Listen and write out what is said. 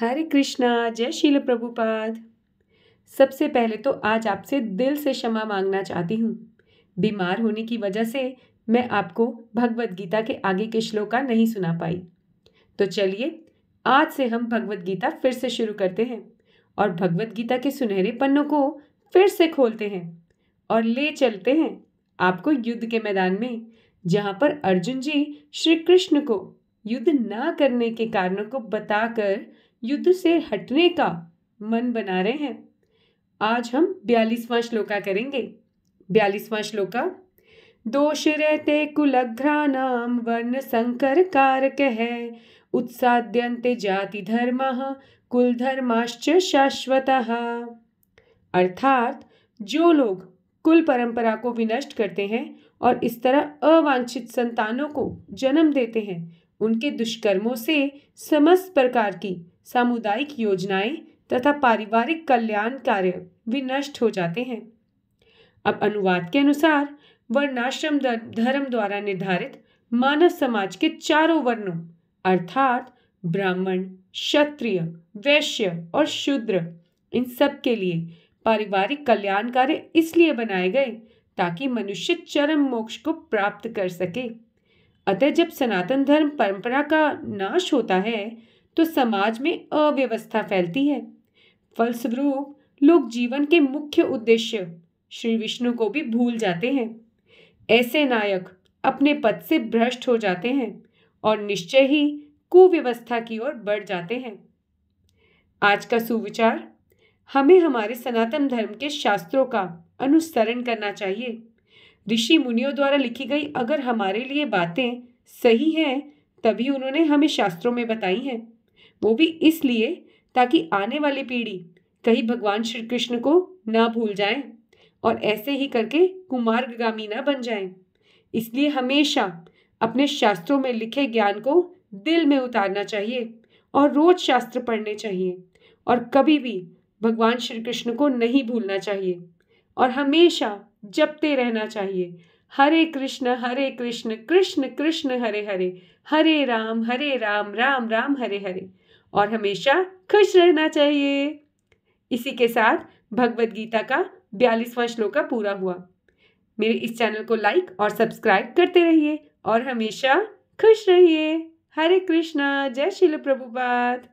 हरे कृष्णा जय शील प्रभुपाद सबसे पहले तो आज आपसे दिल से क्षमा मांगना चाहती हूँ बीमार होने की वजह से मैं आपको भगवत गीता के आगे के श्लोक का नहीं सुना पाई तो चलिए आज से हम भगवत गीता फिर से शुरू करते हैं और भगवत गीता के सुनहरे पन्नों को फिर से खोलते हैं और ले चलते हैं आपको युद्ध के मैदान में जहाँ पर अर्जुन जी श्री कृष्ण को युद्ध ना करने के कारणों को बताकर युद्ध से हटने का मन बना रहे हैं आज हम बयालीसवां श्लोका करेंगे बयालीसवां श्लोका दोष रहते नाम वर्ण संकर कारक है उत्साद्यन्ते जाति धर्म कुल धर्माश्च शाश्वत अर्थात जो लोग कुल परंपरा को विनष्ट करते हैं और इस तरह अवांछित संतानों को जन्म देते हैं उनके दुष्कर्मों से समस्त प्रकार की सामुदायिक योजनाएं तथा पारिवारिक कल्याण कार्य भी नष्ट हो जाते हैं अब अनुवाद के अनुसार वर्णाश्रम धर्म द्वारा निर्धारित मानव समाज के चारों वर्णों अर्थात ब्राह्मण क्षत्रिय वैश्य और शूद्र इन सब के लिए पारिवारिक कल्याण कार्य इसलिए बनाए गए ताकि मनुष्य चरम मोक्ष को प्राप्त कर सके अतः जब सनातन धर्म परंपरा का नाश होता है तो समाज में अव्यवस्था फैलती है फलस्वरूप लोग जीवन के मुख्य उद्देश्य श्री विष्णु को भी भूल जाते हैं ऐसे नायक अपने पद से भ्रष्ट हो जाते हैं और निश्चय ही कुव्यवस्था की ओर बढ़ जाते हैं आज का सुविचार हमें हमारे सनातन धर्म के शास्त्रों का अनुसरण करना चाहिए ऋषि मुनियों द्वारा लिखी गई अगर हमारे लिए बातें सही हैं तभी उन्होंने हमें शास्त्रों में बताई हैं वो भी इसलिए ताकि आने वाली पीढ़ी कहीं भगवान श्री कृष्ण को ना भूल जाए और ऐसे ही करके कुमार्गामी ना बन जाए इसलिए हमेशा अपने शास्त्रों में लिखे ज्ञान को दिल में उतारना चाहिए और रोज शास्त्र पढ़ने चाहिए और कभी भी भगवान श्री कृष्ण को नहीं भूलना चाहिए और हमेशा जपते रहना चाहिए हरे कृष्ण हरे कृष्ण कृष्ण कृष्ण हरे हरे हरे राम हरे राम राम राम हरे हरे और हमेशा खुश रहना चाहिए इसी के साथ भगवत गीता का बयालीसवां श्लोका पूरा हुआ मेरे इस चैनल को लाइक और सब्सक्राइब करते रहिए और हमेशा खुश रहिए हरे कृष्णा जय शिल प्रभुपाद